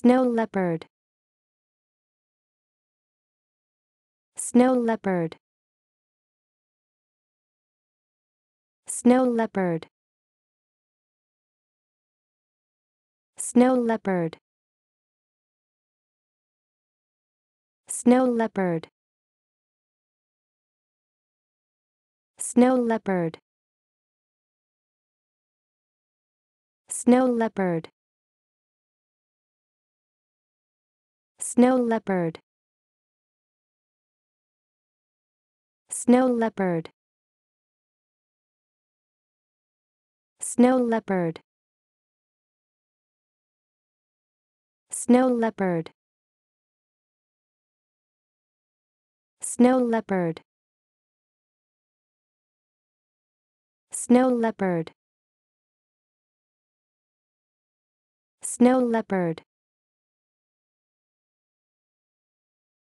Snow leopard. Snow leopard. Snow leopard. Snow leopard. Snow leopard. Snow leopard. Snow leopard. Snow leopard. Snow leopard. Snow leopard. Snow leopard. Snow leopard. Snow leopard. Snow leopard.